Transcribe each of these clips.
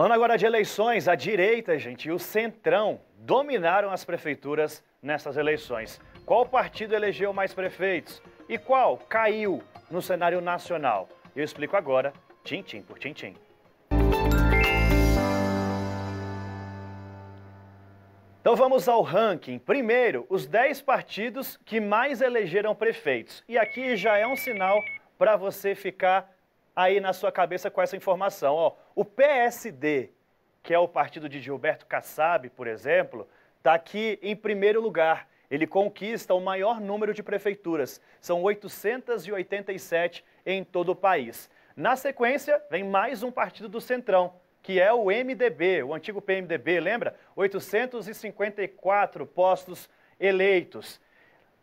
Falando agora de eleições, a direita, gente, e o centrão dominaram as prefeituras nessas eleições. Qual partido elegeu mais prefeitos e qual caiu no cenário nacional? Eu explico agora, tintim por tintim. Então vamos ao ranking. Primeiro, os 10 partidos que mais elegeram prefeitos. E aqui já é um sinal para você ficar aí na sua cabeça com essa informação. Ó, o PSD, que é o partido de Gilberto Kassab, por exemplo, está aqui em primeiro lugar. Ele conquista o maior número de prefeituras, são 887 em todo o país. Na sequência, vem mais um partido do Centrão, que é o MDB, o antigo PMDB, lembra? 854 postos eleitos.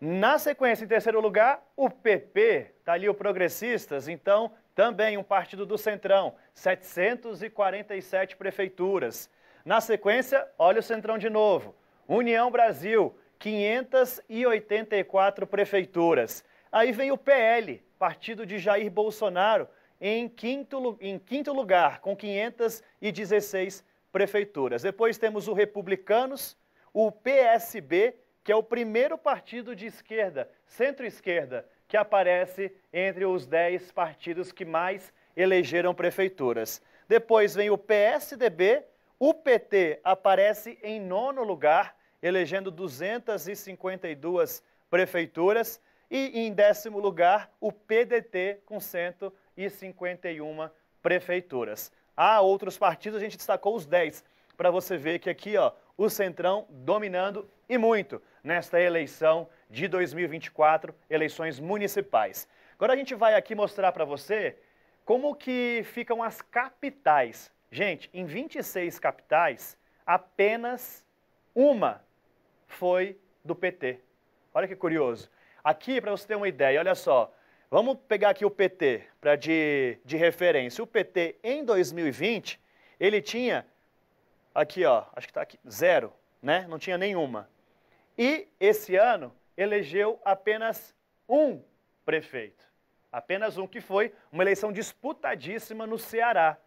Na sequência, em terceiro lugar, o PP, está ali o Progressistas, então também um partido do Centrão, 747 prefeituras. Na sequência, olha o Centrão de novo. União Brasil, 584 prefeituras. Aí vem o PL, partido de Jair Bolsonaro, em quinto, em quinto lugar, com 516 prefeituras. Depois temos o Republicanos, o PSB, que é o primeiro partido de esquerda, centro-esquerda, que aparece entre os 10 partidos que mais elegeram prefeituras. Depois vem o PSDB, o PT aparece em nono lugar, elegendo 252 prefeituras, e em décimo lugar o PDT com 151 prefeituras. Há outros partidos, a gente destacou os 10, para você ver que aqui ó, o Centrão dominando e muito nesta eleição de 2024, eleições municipais. Agora a gente vai aqui mostrar para você como que ficam as capitais. Gente, em 26 capitais, apenas uma foi do PT. Olha que curioso. Aqui, para você ter uma ideia, olha só, Vamos pegar aqui o PT para de, de referência. O PT em 2020 ele tinha aqui, ó, acho que está aqui, zero, né? Não tinha nenhuma. E esse ano elegeu apenas um prefeito. Apenas um, que foi uma eleição disputadíssima no Ceará.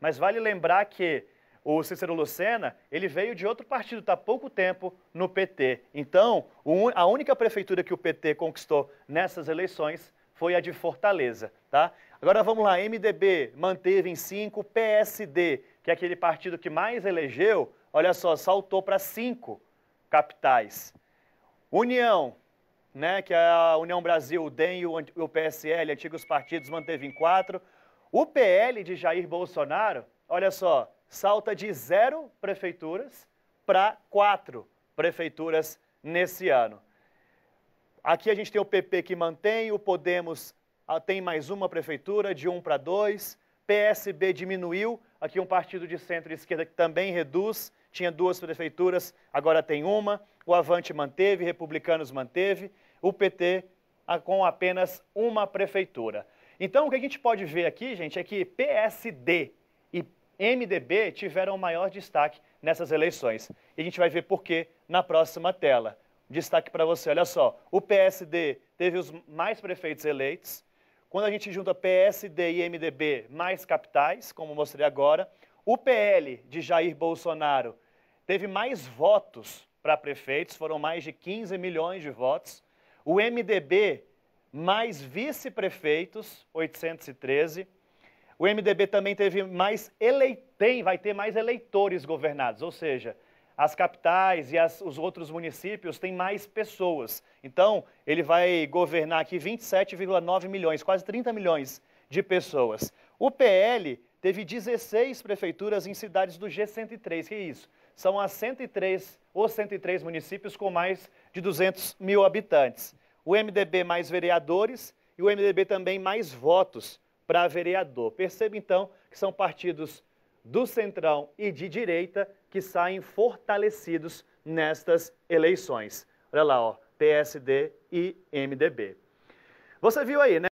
Mas vale lembrar que o Cícero Lucena, ele veio de outro partido, está há pouco tempo no PT. Então, a única prefeitura que o PT conquistou nessas eleições foi a de Fortaleza, tá? Agora vamos lá, MDB manteve em 5, PSD que é aquele partido que mais elegeu, olha só, saltou para cinco capitais. União, né, que é a União Brasil, o DEM e o PSL, antigos partidos, manteve em quatro. O PL de Jair Bolsonaro, olha só, salta de zero prefeituras para quatro prefeituras nesse ano. Aqui a gente tem o PP que mantém, o Podemos ah, tem mais uma prefeitura, de um para dois, PSB diminuiu Aqui um partido de centro-esquerda que também reduz, tinha duas prefeituras, agora tem uma. O Avante manteve, Republicanos manteve, o PT com apenas uma prefeitura. Então, o que a gente pode ver aqui, gente, é que PSD e MDB tiveram maior destaque nessas eleições. E a gente vai ver por quê na próxima tela. Destaque para você, olha só, o PSD teve os mais prefeitos eleitos, quando a gente junta PSD e MDB mais capitais, como mostrei agora, o PL de Jair Bolsonaro teve mais votos para prefeitos, foram mais de 15 milhões de votos. O MDB mais vice-prefeitos, 813. O MDB também teve mais eleitém, vai ter mais eleitores governados, ou seja, as capitais e as, os outros municípios têm mais pessoas. Então, ele vai governar aqui 27,9 milhões, quase 30 milhões de pessoas. O PL teve 16 prefeituras em cidades do G103, que é isso? São as 103, os 103 municípios com mais de 200 mil habitantes. O MDB mais vereadores e o MDB também mais votos para vereador. Perceba, então, que são partidos do centrão e de direita que saem fortalecidos nestas eleições. Olha lá, ó, PSD e MDB. Você viu aí, né?